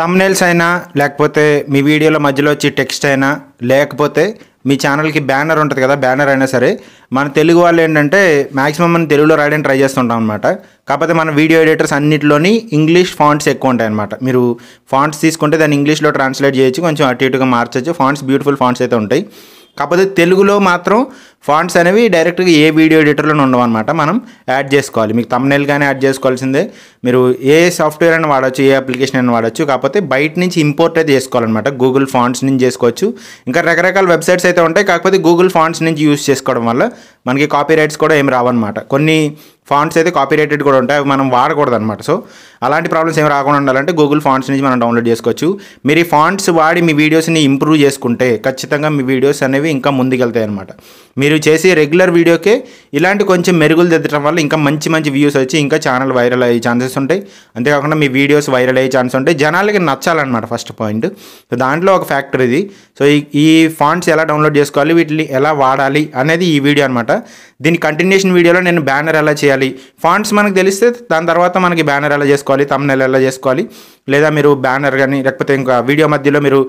thumbnails అయినా లేకపోతే మీ వీడియోల మధ్యలో వచ్చి టెక్స్ట్ అయినా లేకపోతే మీ ఛానల్కి బ్యానర్ ఉంటుంది కదా బ్యానర్ అయినా సరే మన తెలుగు వాళ్ళు ఏంటంటే మ్యాక్సిమం మనం తెలుగులో రాయడానికి ట్రై చేస్తుంటాం అనమాట కాకపోతే మన వీడియో ఎడిటర్స్ అన్నింటిలోని ఇంగ్లీష్ ఫాంట్స్ ఎక్కువ ఉంటాయి అనమాట మీరు ఫాంట్స్ తీసుకుంటే దాన్ని ఇంగ్లీష్లో ట్రాన్స్లేట్ చేయొచ్చు కొంచెం అటు ఇటుగా మార్చచ్చు ఫాంట్స్ బ్యూటిఫుల్ ఫాంట్స్ అయితే ఉంటాయి కాకపోతే తెలుగులో మాత్రం ఫాంట్స్ అనేవి డైరెక్ట్గా ఏ వీడియో ఎడిటర్లోనే ఉండవన్నమాట మనం యాడ్ చేసుకోవాలి మీకు తమ్నెల్ కానీ యాడ్ చేసుకోవాల్సిందే మీరు ఏ సాఫ్ట్వేర్ అయినా వాడచ్చు ఏ అప్లికేషన్ అయినా వాడచ్చు కాకపోతే బయట నుంచి ఇంపోర్ట్ అయితే చేసుకోవాలన్నమాట గూగుల్ ఫాంట్స్ నుంచి చేసుకోవచ్చు ఇంకా రకరకాల వెబ్సైట్స్ అయితే ఉంటాయి కాకపోతే గూగుల్ ఫాంట్స్ నుంచి యూస్ చేసుకోవడం వల్ల మనకి కాపీ రైట్స్ కూడా ఏం రావన్నమాట కొన్ని ఫాంట్స్ అయితే కాపీ రేటెడ్ కూడా ఉంటాయి అవి మనం వాడకూడదు అనమాట సో అలాంటి ప్రాబ్లమ్స్ ఏమి రాకుండా ఉండాలంటే గూగుల్ ఫాంట్స్ నుంచి మనం డౌన్లోడ్ చేసుకోవచ్చు మీరు ఈ ఫాంట్స్ వాడి మీ వీడియోస్ని ఇంప్రూవ్ చేసుకుంటే ఖచ్చితంగా మీ వీడియోస్ అనేవి ఇంకా ముందుకెళ్తాయి అనమాట మీరు చేసే రెగ్యులర్ వీడియోకే ఇలాంటి కొంచెం మెరుగులు దిద్దడం వల్ల ఇంకా మంచి మంచి వ్యూస్ వచ్చి ఇంకా ఛానల్ వైరల్ అయ్యే ఛాన్సెస్ ఉంటాయి అంతేకాకుండా మీ వీడియోస్ వైరల్ అయ్యే ఛాన్స్ ఉంటాయి జనాలకి నచ్చాలన్నమాట ఫస్ట్ పాయింట్ సో దాంట్లో ఒక ఫ్యాక్టర్ ఇది సో ఈ ఫాంట్స్ ఎలా డౌన్లోడ్ చేసుకోవాలి వీటిని ఎలా వాడాలి అనేది ఈ వీడియో అనమాట దీని కంటిన్యూషన్ వీడియోలో నేను బ్యానర్ ఎలా చేయాలి ఫాంట్స్ మనకు తెలిస్తే దాని తర్వాత మనకి బ్యానర్ ఎలా చేసుకోవాలి నెల ఎలా చేసుకోవాలి లేదా మీరు బ్యానర్ కానీ లేకపోతే ఇంకా వీడియో మధ్యలో మీరు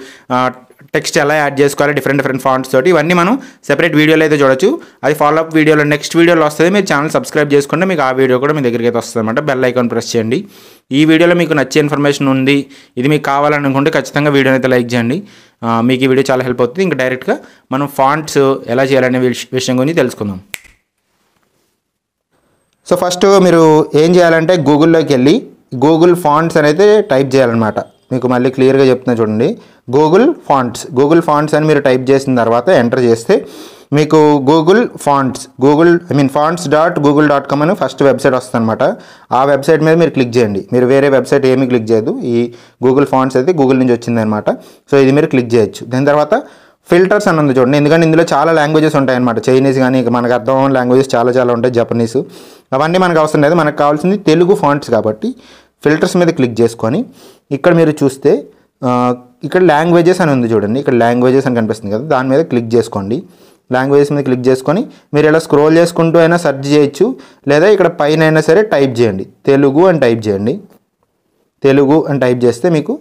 టెక్స్ట్ ఎలా యాడ్ చేసుకోవాలి డిఫరెంట్ డిఫరెంట్ ఫాంట్స్ తోటి ఇవన్నీ మనం సెపరేట్ వీడియోలో అయితే చూడొచ్చు అది ఫాలో అప్ వీడియోలో నెక్స్ట్ వీడియోలో వస్తుంది మీరు ఛానల్ సబ్స్క్రైబ్ చేసుకుంటే మీకు ఆ వీడియో కూడా మీ దగ్గరికి అయితే వస్తుంది అనమాట బెల్ ఐకాన్ ప్రెస్ చేయండి ఈ వీడియోలో మీకు నచ్చే ఇన్ఫర్మేషన్ ఉంది ఇది మీకు కావాలనుకుంటే ఖచ్చితంగా వీడియోని అయితే లైక్ చేయండి మీకు ఈ వీడియో చాలా హెల్ప్ అవుతుంది ఇంకా డైరెక్ట్గా మనం ఫాంట్స్ ఎలా చేయాలనే విషయం గురించి తెలుసుకుందాం సో ఫస్ట్ మీరు ఏం చేయాలంటే గూగుల్లోకి వెళ్ళి గూగుల్ ఫాంట్స్ అనేది టైప్ చేయాలన్నమాట మీకు మళ్ళీ క్లియర్గా చెప్తున్నా చూడండి గూగుల్ ఫాంట్స్ గూగుల్ ఫాంట్స్ అని మీరు టైప్ చేసిన తర్వాత ఎంటర్ చేస్తే మీకు Google fonts Google I mean fonts dot Google dot com అని ఫస్ట్ వెబ్సైట్ వస్తుందన్నమాట ఆ వెబ్సైట్ మీద మీరు క్లిక్ చేయండి మీరు వేరే వెబ్సైట్ ఏమీ క్లిక్ చేయదు ఈ గూగుల్ ఫాంట్స్ అయితే గూగుల్ నుంచి వచ్చిందనమాట సో ఇది మీరు క్లిక్ చేయొచ్చు దాని తర్వాత ఫిల్టర్స్ అని ఉంది చూడండి ఎందుకంటే ఇందులో చాలా లాంగ్వేజెస్ ఉంటాయన్నమాట చైనీస్ కానీ మనకు అర్థం లాంగ్వేజెస్ చాలా చాలా ఉంటాయి జపనీస్ అవన్నీ మనకు అవసరం లేదు మనకు కావాల్సింది తెలుగు ఫాంట్స్ కాబట్టి ఫిల్టర్స్ మీద క్లిక్ చేసుకొని ఇక్కడ మీరు చూస్తే ఇక్కడ లాంగ్వేజెస్ అని ఉంది చూడండి ఇక్కడ లాంగ్వేజెస్ అని కనిపిస్తుంది కదా దాని మీద క్లిక్ చేసుకోండి లాంగ్వేజెస్ మీద క్లిక్ చేసుకొని మీరు ఇలా స్క్రోల్ చేసుకుంటూ అయినా సర్చ్ చేయొచ్చు లేదా ఇక్కడ పైన అయినా సరే టైప్ చేయండి తెలుగు అని టైప్ చేయండి తెలుగు అని టైప్ చేస్తే మీకు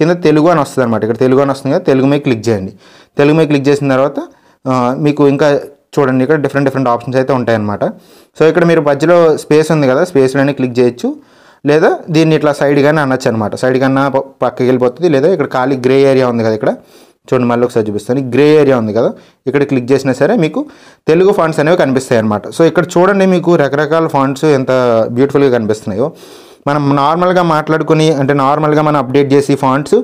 కింద తెలుగు అని వస్తుంది అనమాట ఇక్కడ తెలుగు అని వస్తుంది కదా తెలుగు మీద క్లిక్ చేయండి తెలుగు మీద క్లిక్ చేసిన తర్వాత మీకు ఇంకా చూడండి ఇక్కడ డిఫరెంట్ డిఫరెంట్ ఆప్షన్స్ అయితే ఉంటాయన్నమాట సో ఇక్కడ మీరు మధ్యలో స్పేస్ ఉంది కదా స్పేస్లోనే క్లిక్ చేయొచ్చు లేదా దీన్ని ఇట్లా కానీ అనొచ్చు అనమాట సైడ్ కన్నా పక్కకి వెళ్ళిపోతుంది లేదా ఇక్కడ ఖాళీ గ్రే ఏరియా ఉంది కదా ఇక్కడ చూడండి మళ్ళీ ఒకసారి చూపిస్తాను గ్రే ఏరియా ఉంది కదా ఇక్కడ క్లిక్ చేసినా సరే మీకు తెలుగు ఫాంట్స్ అనేవి కనిపిస్తాయి అనమాట సో ఇక్కడ చూడండి మీకు రకరకాల ఫాంట్స్ ఎంత బ్యూటిఫుల్గా కనిపిస్తున్నాయో మనం నార్మల్గా మాట్లాడుకుని అంటే నార్మల్గా మనం అప్డేట్ చేసి ఫాంట్స్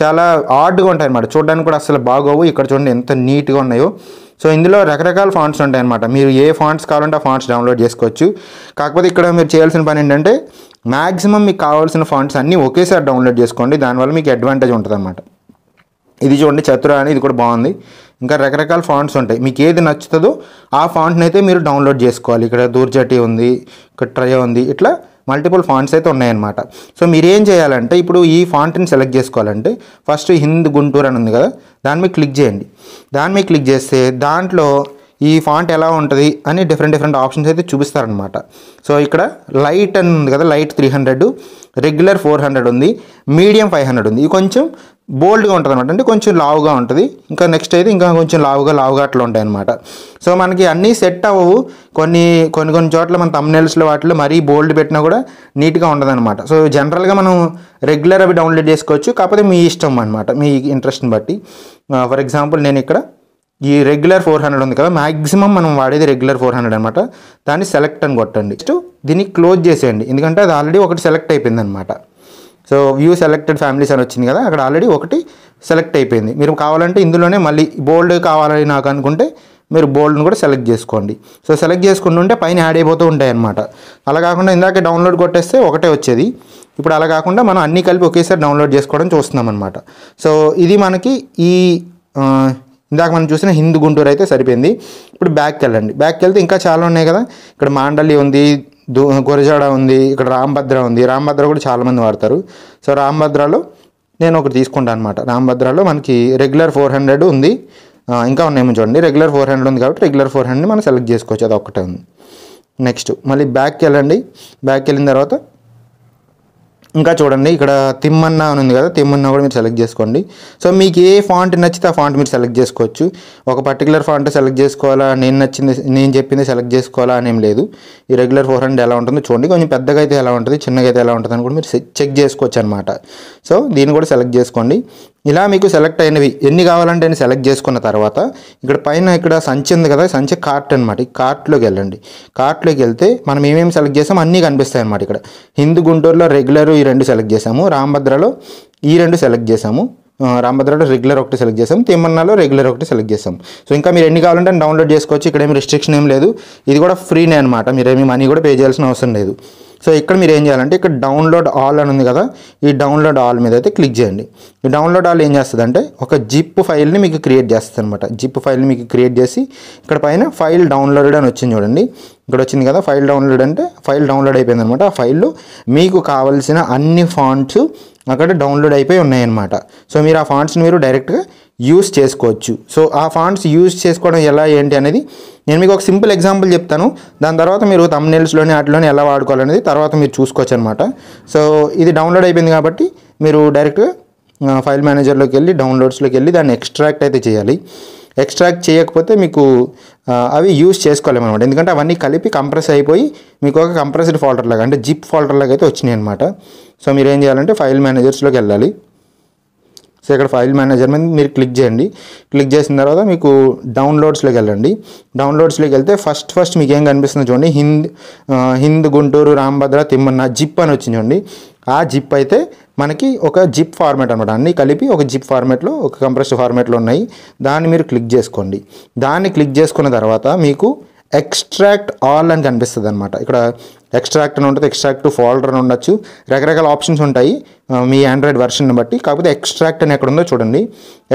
చాలా ఆర్డ్గా ఉంటాయి అనమాట చూడడానికి కూడా అసలు బాగోవు ఇక్కడ చూడండి ఎంత నీట్గా ఉన్నాయో సో ఇందులో రకరకాల ఫాంట్స్ ఉంటాయి అనమాట మీరు ఏ ఫాంట్స్ కావాలంటే ఆ ఫాంట్స్ డౌన్లోడ్ చేసుకోవచ్చు కాకపోతే ఇక్కడ మీరు చేయాల్సిన పని ఏంటంటే మ్యాక్సిమం మీకు కావాల్సిన ఫాంట్స్ అన్నీ ఒకేసారి డౌన్లోడ్ చేసుకోండి దానివల్ల మీకు అడ్వాంటేజ్ ఉంటుంది ఇది చూడండి చతుర అని ఇది కూడా బాగుంది ఇంకా రకరకాల ఫాంట్స్ ఉంటాయి మీకు ఏది నచ్చుతుందో ఆ ఫాంట్ని అయితే మీరు డౌన్లోడ్ చేసుకోవాలి ఇక్కడ దూర్జటి ఉంది ఇక్కడ ట్రయ ఉంది ఇట్లా మల్టిపుల్ ఫాంట్స్ అయితే ఉన్నాయన్నమాట సో మీరు ఏం చేయాలంటే ఇప్పుడు ఈ ఫాంట్ని సెలెక్ట్ చేసుకోవాలంటే ఫస్ట్ హింద్ గుంటూరు అని ఉంది కదా దాని మీద క్లిక్ చేయండి దాని మీద క్లిక్ చేస్తే దాంట్లో ఈ ఫాంట్ ఎలా ఉంటుంది అని డిఫరెంట్ డిఫరెంట్ ఆప్షన్స్ అయితే చూపిస్తారనమాట సో ఇక్కడ లైట్ అని ఉంది కదా light three hundred regular four hundred ఉంది మీడియం ఫైవ్ హండ్రెడ్ ఉంది ఇది కొంచెం బోల్డ్గా ఉంటుంది అనమాట అంటే కొంచెం లావుగా ఉంటుంది ఇంకా నెక్స్ట్ అయితే ఇంకా కొంచెం లావుగా లావుగా అట్లా ఉంటాయి అనమాట సో మనకి అన్నీ సెట్ అవ్వవు కొన్ని కొన్ని కొన్ని చోట్ల మన తమ్నెల్స్లో వాటిలో మరీ బోల్డ్ పెట్టినా కూడా నీట్గా ఉండదు అనమాట సో జనరల్గా మనం రెగ్యులర్ అవి డౌన్లోడ్ చేసుకోవచ్చు కాకపోతే మీ ఇష్టం అనమాట మీ ఇంట్రెస్ట్ని బట్టి ఫర్ ఎగ్జాంపుల్ నేను ఇక్కడ ఈ రెగ్యులర్ ఫోర్ హండ్రెడ్ ఉంది కదా మ్యాక్సిమం మనం వాడేది రెగ్యులర్ ఫోర్ హండ్రెడ్ అనమాట దాన్ని సెలెక్ట్ అని కొట్టండి నెక్స్ట్ దీన్ని క్లోజ్ చేసేయండి ఎందుకంటే అది ఆల్రెడీ ఒకటి సెలెక్ట్ అయిపోయింది అనమాట సో వ్యూ సెలెక్టెడ్ ఫ్యామిలీస్ అని వచ్చింది కదా అక్కడ ఆల్రెడీ ఒకటి సెలెక్ట్ అయిపోయింది మీరు కావాలంటే ఇందులోనే మళ్ళీ బోల్డ్ కావాలని నాకు అనుకుంటే మీరు బోల్డ్ని కూడా సెలెక్ట్ చేసుకోండి సో సెలెక్ట్ చేసుకుంటూ ఉంటే పైన యాడ్ అయిపోతూ ఉంటాయి అనమాట అలా కాకుండా ఇందాక డౌన్లోడ్ కొట్టేస్తే ఒకటే వచ్చేది ఇప్పుడు అలా కాకుండా మనం అన్నీ కలిపి ఒకేసారి డౌన్లోడ్ చేసుకోవడం చూస్తున్నాం అనమాట సో ఇది మనకి ఈ ఇందాక మనం చూసిన హిందూ గుంటూరు అయితే సరిపోయింది ఇప్పుడు బ్యాక్కి వెళ్ళండి బ్యాక్కి వెళ్తే ఇంకా చాలా ఉన్నాయి కదా ఇక్కడ మాండలి ఉంది దూ గొరజాడ ఉంది ఇక్కడ రామభద్ర ఉంది రామభద్ర కూడా చాలామంది వాడతారు సో రామభద్రలో నేను ఒకటి తీసుకుంటాను అనమాట రామభద్రలో మనకి రెగ్యులర్ ఫోర్ హండ్రెడ్ ఉంది ఇంకా ఉన్నాయేమో చూడండి రెగ్యులర్ ఫోర్ హండ్రెడ్ ఉంది కాబట్టి రెగ్యులర్ ఫోర్ హండ్రెడ్ మనం సెలెక్ట్ చేసుకోవచ్చు అది ఒకటే ఉంది నెక్స్ట్ మళ్ళీ బ్యాక్కి వెళ్ళండి బ్యాక్కి వెళ్ళిన తర్వాత ఇంకా చూడండి ఇక్కడ తిమ్మన్న అని ఉంది కదా తిమ్మన్న కూడా మీరు సెలెక్ట్ చేసుకోండి సో మీకు ఏ ఫాంట్ నచ్చితే ఆ ఫాంట్ మీరు సెలెక్ట్ చేసుకోవచ్చు ఒక పర్టికులర్ ఫాంట్ సెలెక్ట్ చేసుకోవాలా నేను నచ్చింది నేను చెప్పింది సెలెక్ట్ చేసుకోవాలా అనేం లేదు ఈ రెగ్యులర్ ఫోర్ ఎలా ఉంటుందో చూడండి కొంచెం పెద్దగా అయితే ఎలా ఉంటుంది చిన్నగా అయితే ఎలా ఉంటుంది అని కూడా మీరు చెక్ చేసుకోవచ్చు అనమాట సో దీన్ని కూడా సెలెక్ట్ చేసుకోండి ఇలా మీకు సెలెక్ట్ అయినవి ఎన్ని కావాలంటే అని సెలెక్ట్ చేసుకున్న తర్వాత ఇక్కడ పైన ఇక్కడ సంచి ఉంది కదా సంచి కార్ట్ అనమాట ఈ కార్ట్లోకి వెళ్ళండి కార్ట్లోకి వెళ్తే మనం ఏమేమి సెలెక్ట్ చేసాం అన్నీ కనిపిస్తాయి అనమాట ఇక్కడ హిందూ గుంటూరులో రెగ్యులర్ ఈ రెండు సెలెక్ట్ చేసాము రామభద్రలో ఈ రెండు సెలెక్ట్ చేసాము రామభద్రలో రెగ్యులర్ ఒకటి సెలెక్ట్ చేసాం తిమ్మన్నాలో రెగ్యులర్ ఒకటి సెలెక్ట్ చేసాం సో ఇంకా మీరు ఎన్ని కావాలంటే డౌన్లోడ్ చేసుకోవచ్చు ఇక్కడ ఏమి రిస్ట్రిక్షన్ ఏం లేదు ఇది కూడా ఫ్రీనే అనమాట మీరు ఏమి మనీ కూడా పే చేయాల్సిన అవసరం లేదు సో ఇక్కడ మీరు ఏం చేయాలంటే ఇక్కడ డౌన్లోడ్ ఆల్ అని ఉంది కదా ఈ డౌన్లోడ్ ఆల్ మీద అయితే క్లిక్ చేయండి ఈ డౌన్లోడ్ ఆల్ ఏం చేస్తుందంటే ఒక జిప్ ఫైల్ని మీకు క్రియేట్ చేస్తుంది అనమాట జిప్ ఫైల్ని మీకు క్రియేట్ చేసి ఇక్కడ పైన ఫైల్ డౌన్లోడెడ్ అని వచ్చింది చూడండి ఇక్కడ వచ్చింది కదా ఫైల్ డౌన్లోడ్ అంటే ఫైల్ డౌన్లోడ్ అయిపోయింది అనమాట ఆ ఫైల్లో మీకు కావలసిన అన్ని ఫాంట్స్ అక్కడ డౌన్లోడ్ అయిపోయి ఉన్నాయన్నమాట సో మీరు ఆ ఫాంట్స్ని మీరు డైరెక్ట్గా యూస్ చేసుకోవచ్చు సో ఆ ఫాంట్స్ యూస్ చేసుకోవడం ఎలా ఏంటి అనేది నేను మీకు ఒక సింపుల్ ఎగ్జాంపుల్ చెప్తాను దాని తర్వాత మీరు నెల్స్లోని వాటిలోని ఎలా వాడుకోవాలనేది తర్వాత మీరు చూసుకోవచ్చు అనమాట సో ఇది డౌన్లోడ్ అయిపోయింది కాబట్టి మీరు డైరెక్ట్గా ఫైల్ మేనేజర్లోకి వెళ్ళి డౌన్లోడ్స్లోకి వెళ్ళి దాన్ని ఎక్స్ట్రాక్ట్ అయితే చేయాలి ఎక్స్ట్రాక్ట్ చేయకపోతే మీకు అవి యూజ్ చేసుకోలేము అనమాట ఎందుకంటే అవన్నీ కలిపి కంప్రెస్ అయిపోయి మీకు ఒక కంప్రెస్డ్ ఫోల్డర్ లాగా అంటే జిప్ ఫోల్డర్ లాగా అయితే వచ్చినాయి అనమాట సో మీరు ఏం చేయాలంటే ఫైల్ మేనేజర్స్లోకి వెళ్ళాలి సో ఇక్కడ ఫైల్ మేనేజర్ మీద మీరు క్లిక్ చేయండి క్లిక్ చేసిన తర్వాత మీకు డౌన్లోడ్స్లోకి వెళ్ళండి డౌన్లోడ్స్లోకి వెళ్తే ఫస్ట్ ఫస్ట్ మీకు ఏం కనిపిస్తుంది చూడండి హింద్ హింద్ గుంటూరు రాంభద్ర తిమ్మన్న జిప్ అని వచ్చింది చూడండి ఆ జిప్ అయితే మనకి ఒక జిప్ ఫార్మేట్ అనమాట అన్నీ కలిపి ఒక జిప్ ఫార్మేట్లో ఒక కంప్రెస్డ్ ఫార్మేట్లో ఉన్నాయి దాన్ని మీరు క్లిక్ చేసుకోండి దాన్ని క్లిక్ చేసుకున్న తర్వాత మీకు ఎక్స్ట్రాక్ట్ ఆల్ అని కనిపిస్తుంది అనమాట ఇక్కడ ఎక్స్ట్రాక్ట్ అని ఉంటుంది ఎక్స్ట్రాక్ట్ ఫోల్డర్ అని ఉండొచ్చు రకరకాల ఆప్షన్స్ ఉంటాయి మీ ఆండ్రాయిడ్ వెర్షన్ని బట్టి కాకపోతే ఎక్స్ట్రాక్ట్ అని ఎక్కడ ఉందో చూడండి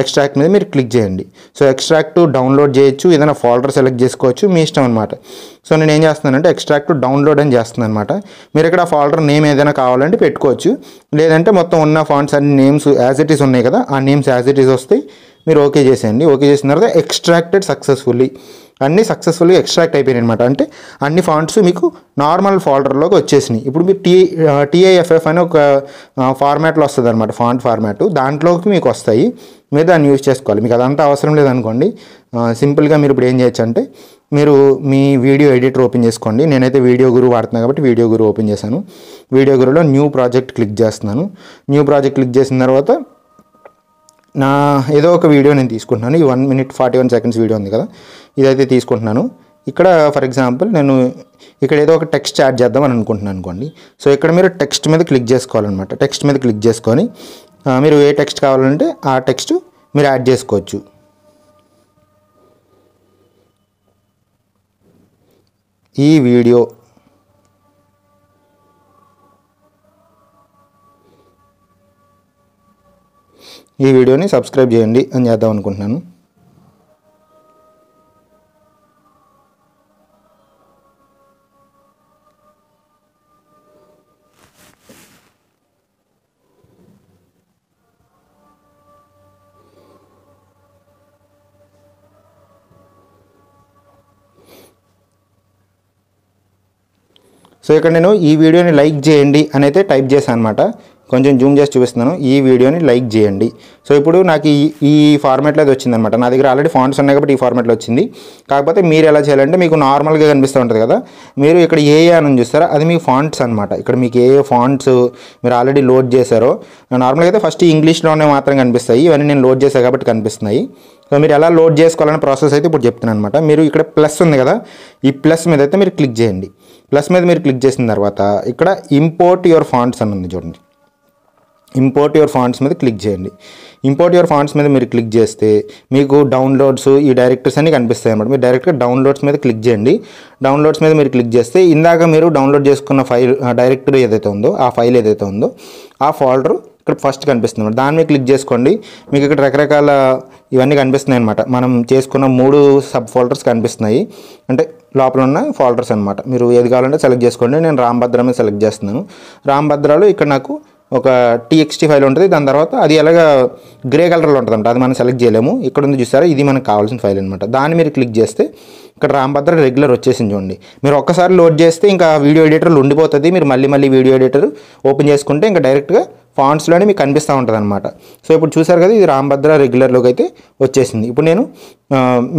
ఎక్స్ట్రాక్ట్ మీద మీరు క్లిక్ చేయండి సో ఎక్స్ట్రాక్ట్ డౌన్లోడ్ చేయొచ్చు ఏదైనా ఫోల్డర్ సెలెక్ట్ చేసుకోవచ్చు మీ ఇష్టం అనమాట సో నేను ఏం చేస్తున్నానంటే ఎక్స్ట్రాక్ట్ డౌన్లోడ్ అని చేస్తున్నాను అనమాట మీరు ఇక్కడ ఫోల్డర్ నేమ్ ఏదైనా కావాలంటే పెట్టుకోవచ్చు లేదంటే మొత్తం ఉన్న ఫాంట్స్ అన్ని నేమ్స్ యాజ్ ఇట్ ఈస్ ఉన్నాయి కదా ఆ నేమ్స్ యాజ్ ఇట్ ఈస్ వస్తాయి మీరు ఓకే చేసేయండి ఓకే చేసిన తర్వాత ఎక్స్ట్రాక్టెడ్ సక్సెస్ఫుల్లీ అన్నీ సక్సెస్ఫుల్గా ఎక్స్ట్రాక్ట్ అయిపోయినాయి అనమాట అంటే అన్ని ఫాంట్స్ మీకు నార్మల్ ఫోల్డర్లోకి వచ్చేసినాయి ఇప్పుడు మీరు టీ టీఐఎఫ్ఎఫ్ అని ఒక ఫార్మాట్లో వస్తుంది అనమాట ఫాంట్ ఫార్మాట్ దాంట్లోకి మీకు వస్తాయి మీరు దాన్ని యూజ్ చేసుకోవాలి మీకు అదంతా అవసరం లేదనుకోండి సింపుల్గా మీరు ఇప్పుడు ఏం చేయొచ్చు అంటే మీరు మీ వీడియో ఎడిటర్ ఓపెన్ చేసుకోండి నేనైతే వీడియో గురువు వాడుతున్నాను కాబట్టి వీడియో గురువు ఓపెన్ చేశాను వీడియో గురువులో న్యూ ప్రాజెక్ట్ క్లిక్ చేస్తున్నాను న్యూ ప్రాజెక్ట్ క్లిక్ చేసిన తర్వాత నా ఏదో ఒక వీడియో నేను తీసుకుంటున్నాను ఈ one minute forty one seconds video ఉంది కదా ఇదైతే తీసుకుంటున్నాను ఇక్కడ ఫర్ ఎగ్జాంపుల్ నేను ఇక్కడ ఏదో ఒక టెక్స్ట్ యాడ్ చేద్దామని అనుకుంటున్నాను అనుకోండి సో ఇక్కడ మీరు టెక్స్ట్ మీద క్లిక్ చేసుకోవాలన్నమాట టెక్స్ట్ మీద క్లిక్ చేసుకొని మీరు ఏ టెక్స్ట్ కావాలంటే ఆ టెక్స్ట్ మీరు యాడ్ చేసుకోవచ్చు ఈ వీడియో ఈ వీడియోని సబ్స్క్రైబ్ చేయండి అని చేద్దాం అనుకుంటున్నాను సో ఇక్కడ నేను ఈ వీడియోని లైక్ చేయండి అని అయితే టైప్ చేశాను అనమాట కొంచెం జూమ్ చేసి చూపిస్తున్నాను ఈ వీడియోని లైక్ చేయండి సో ఇప్పుడు నాకు ఈ ఈ ఫార్మాట్లో అది వచ్చిందనమాట నా దగ్గర ఆల్రెడీ ఫాంట్స్ ఉన్నాయి కాబట్టి ఈ ఫార్మాట్లో వచ్చింది కాకపోతే మీరు ఎలా చేయాలంటే మీకు నార్మల్గా కనిపిస్తూ ఉంటుంది కదా మీరు ఇక్కడ ఏ అని చూస్తారో అది మీ ఫాంట్స్ అనమాట ఇక్కడ మీకు ఏ ఫాంట్స్ మీరు ఆల్రెడీ లోడ్ చేశారో నార్మల్గా అయితే ఫస్ట్ ఇంగ్లీష్లోనే మాత్రం కనిపిస్తాయి ఇవన్నీ నేను లోడ్ చేశాను కాబట్టి కనిపిస్తున్నాయి సో మీరు ఎలా లోడ్ చేసుకోవాలనే ప్రాసెస్ అయితే ఇప్పుడు చెప్తున్నాను అనమాట మీరు ఇక్కడ ప్లస్ ఉంది కదా ఈ ప్లస్ మీద అయితే మీరు క్లిక్ చేయండి ప్లస్ మీద మీరు క్లిక్ చేసిన తర్వాత ఇక్కడ ఇంపోర్ట్ యువర్ ఫాంట్స్ అని ఉంది చూడండి ఇంపోర్ట్ యువర్ ఫాంట్స్ మీద క్లిక్ చేయండి ఇంపోర్ట్ యువర్ ఫాంట్స్ మీద మీరు క్లిక్ చేస్తే మీకు డౌన్లోడ్స్ ఈ డైరెక్టర్స్ అన్ని కనిపిస్తాయి అన్నమాట మీరు డైరెక్ట్గా డౌన్లోడ్స్ మీద క్లిక్ చేయండి డౌన్లోడ్స్ మీద మీరు క్లిక్ చేస్తే ఇందాక మీరు డౌన్లోడ్ చేసుకున్న ఫైల్ డైరెక్టర్ ఏదైతే ఉందో ఆ ఫైల్ ఏదైతే ఉందో ఆ ఫోల్డర్ ఇక్కడ ఫస్ట్ కనిపిస్తుంది దాని మీద క్లిక్ చేసుకోండి మీకు ఇక్కడ రకరకాల ఇవన్నీ కనిపిస్తున్నాయి అనమాట మనం చేసుకున్న మూడు సబ్ ఫోల్డర్స్ కనిపిస్తున్నాయి అంటే లోపల ఉన్న ఫోల్డర్స్ అనమాట మీరు ఏది కావాలంటే సెలెక్ట్ చేసుకోండి నేను రామభద్రమే సెలెక్ట్ చేస్తున్నాను రామభద్రాలు ఇక్కడ నాకు ఒక టీఎక్స్టీ ఫైల్ ఉంటుంది దాని తర్వాత అది ఎలాగ గ్రే కలర్లో ఉంటుందంట అది మనం సెలెక్ట్ చేయలేము ఇక్కడ ఉంది చూసారా ఇది మనకు కావాల్సిన ఫైల్ అనమాట దాన్ని మీరు క్లిక్ చేస్తే ఇక్కడ రామభద్ర రెగ్యులర్ వచ్చేసింది చూడండి మీరు ఒక్కసారి లోడ్ చేస్తే ఇంకా వీడియో ఎడిటర్లు ఉండిపోతుంది మీరు మళ్ళీ మళ్ళీ వీడియో ఎడిటర్ ఓపెన్ చేసుకుంటే ఇంకా డైరెక్ట్గా ఫాంట్స్లోనే మీకు కనిపిస్తూ ఉంటుంది అనమాట సో ఇప్పుడు చూసారు కదా ఇది రామభద్ర రెగ్యులర్లోకి అయితే వచ్చేసింది ఇప్పుడు నేను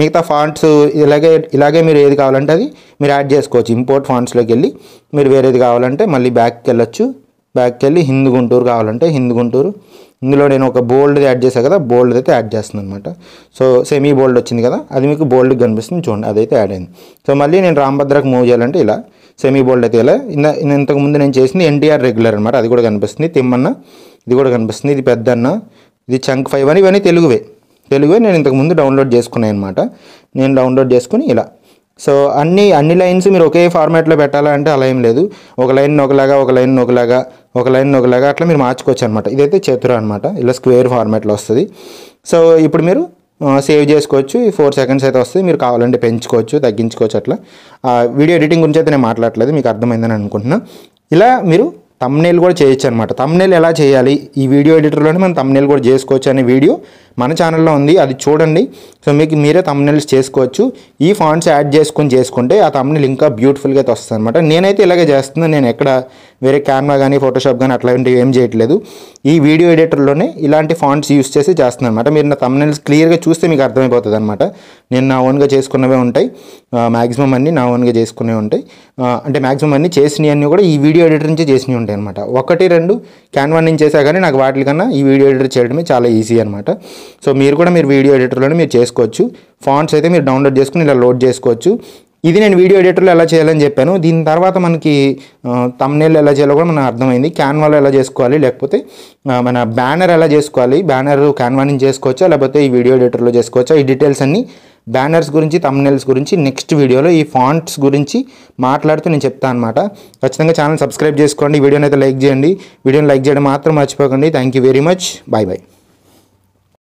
మిగతా ఫాంట్స్ ఇలాగే ఇలాగే మీరు ఏది కావాలంటే అది మీరు యాడ్ చేసుకోవచ్చు ఇంపోర్ట్ ఫాంట్స్లోకి వెళ్ళి మీరు వేరేది కావాలంటే మళ్ళీ బ్యాక్కి వెళ్ళొచ్చు బ్యాక్కి వెళ్ళి హింద్ గుంటూరు కావాలంటే హింద్ గుంటూరు ఇందులో నేను ఒక బోల్డ్ యాడ్ చేశాను కదా బోల్డ్ అయితే యాడ్ చేస్తుంది అనమాట సో సెమీ బోల్డ్ వచ్చింది కదా అది మీకు బోల్డ్ కనిపిస్తుంది చూడండి అదైతే యాడ్ అయింది సో మళ్ళీ నేను రాంభద్రకు మూవ్ చేయాలంటే ఇలా సెమీ బోల్డ్ అయితే ఇలా ఇంత ఇంతకుముందు నేను చేసింది ఎన్టీఆర్ రెగ్యులర్ అనమాట అది కూడా కనిపిస్తుంది తిమ్మన్న ఇది కూడా కనిపిస్తుంది ఇది పెద్దన్న ఇది చంక్ ఫైవ్ అని ఇవన్నీ తెలుగువే తెలుగువే నేను ఇంతకుముందు డౌన్లోడ్ చేసుకున్నాయి అనమాట నేను డౌన్లోడ్ చేసుకుని ఇలా సో అన్ని అన్ని లైన్స్ మీరు ఒకే ఫార్మాట్లో పెట్టాలంటే అలా ఏం లేదు ఒక లైన్ ఒకలాగా ఒక లైన్ ఒకలాగా ఒక లైన్ ఒకలాగా అట్లా మీరు మార్చుకోవచ్చు అనమాట ఇదైతే చతుర అనమాట ఇలా స్క్వేర్ ఫార్మాట్లో వస్తుంది సో ఇప్పుడు మీరు సేవ్ చేసుకోవచ్చు ఈ ఫోర్ సెకండ్స్ అయితే వస్తుంది మీరు కావాలంటే పెంచుకోవచ్చు తగ్గించుకోవచ్చు అట్లా వీడియో ఎడిటింగ్ గురించి అయితే నేను మాట్లాడలేదు మీకు అర్థమైందని అనుకుంటున్నాను ఇలా మీరు తమ్నేల్ కూడా చేయొచ్చు అనమాట తమ్నేల్ ఎలా చేయాలి ఈ వీడియో ఎడిటర్లోనే మనం తమ్నేల్ కూడా చేసుకోవచ్చు అనే వీడియో మన ఛానల్లో ఉంది అది చూడండి సో మీకు మీరే తమ్నేల్స్ చేసుకోవచ్చు ఈ ఫాంట్స్ యాడ్ చేసుకొని చేసుకుంటే ఆ తమ్నేల్ ఇంకా బ్యూటిఫుల్గా అయితే వస్తుంది అనమాట నేనైతే ఇలాగే చేస్తున్నాను నేను ఎక్కడ వేరే కెమెరా కానీ ఫోటోషాప్ కానీ అట్లాంటివి ఏం చేయట్లేదు ఈ వీడియో ఎడిటర్లోనే ఇలాంటి ఫాంట్స్ యూస్ చేసి చేస్తున్నాను అనమాట మీరు నా తమ్నేల్స్ క్లియర్గా చూస్తే మీకు అర్థమైపోతుంది అనమాట నేను నా ఓన్గా చేసుకున్నవే ఉంటాయి మ్యాక్సిమం అన్నీ నా ఓన్గా చేసుకునే ఉంటాయి అంటే మ్యాక్సిమం అన్నీ చేసినవి అన్నీ కూడా ఈ వీడియో ఎడిటర్ నుంచి చేసినవి ఉంటాయి అనమాట ఒకటి రెండు క్యాన్వా నుంచి చేసా కానీ నాకు వాటికన్నా ఈ వీడియో ఎడిటర్ చేయడమే చాలా ఈజీ అనమాట సో మీరు కూడా మీరు వీడియో ఎడిటర్లోనే మీరు చేసుకోవచ్చు ఫాంట్స్ అయితే మీరు డౌన్లోడ్ చేసుకుని ఇలా లోడ్ చేసుకోవచ్చు ఇది నేను వీడియో ఎడిటర్లో ఎలా చేయాలని చెప్పాను దీని తర్వాత మనకి తమ్నేళ్ళు ఎలా చేయాలో కూడా మనకు అర్థమైంది క్యాన్వాలో ఎలా చేసుకోవాలి లేకపోతే మన బ్యానర్ ఎలా చేసుకోవాలి బ్యానర్ క్యాన్వా నుంచి చేసుకోవచ్చా లేకపోతే ఈ వీడియో ఎడిటర్లో చేసుకోవచ్చా ఈ డీటెయిల్స్ అన్నీ బ్యానర్స్ గురించి తమ్నెల్స్ గురించి నెక్స్ట్ వీడియోలో ఈ ఫాంట్స్ గురించి మాట్లాడుతూ నేను చెప్తాను అనమాట ఖచ్చితంగా ఛానల్ సబ్స్క్రైబ్ చేసుకోండి వీడియోని అయితే లైక్ చేయండి వీడియోని లైక్ చేయడం మాత్రం మర్చిపోకండి thank you very much bye bye